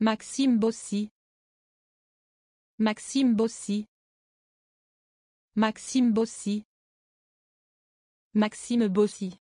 Maxime Bossy. Maxime Bossy. Maxime Bossy. Maxime Bossy.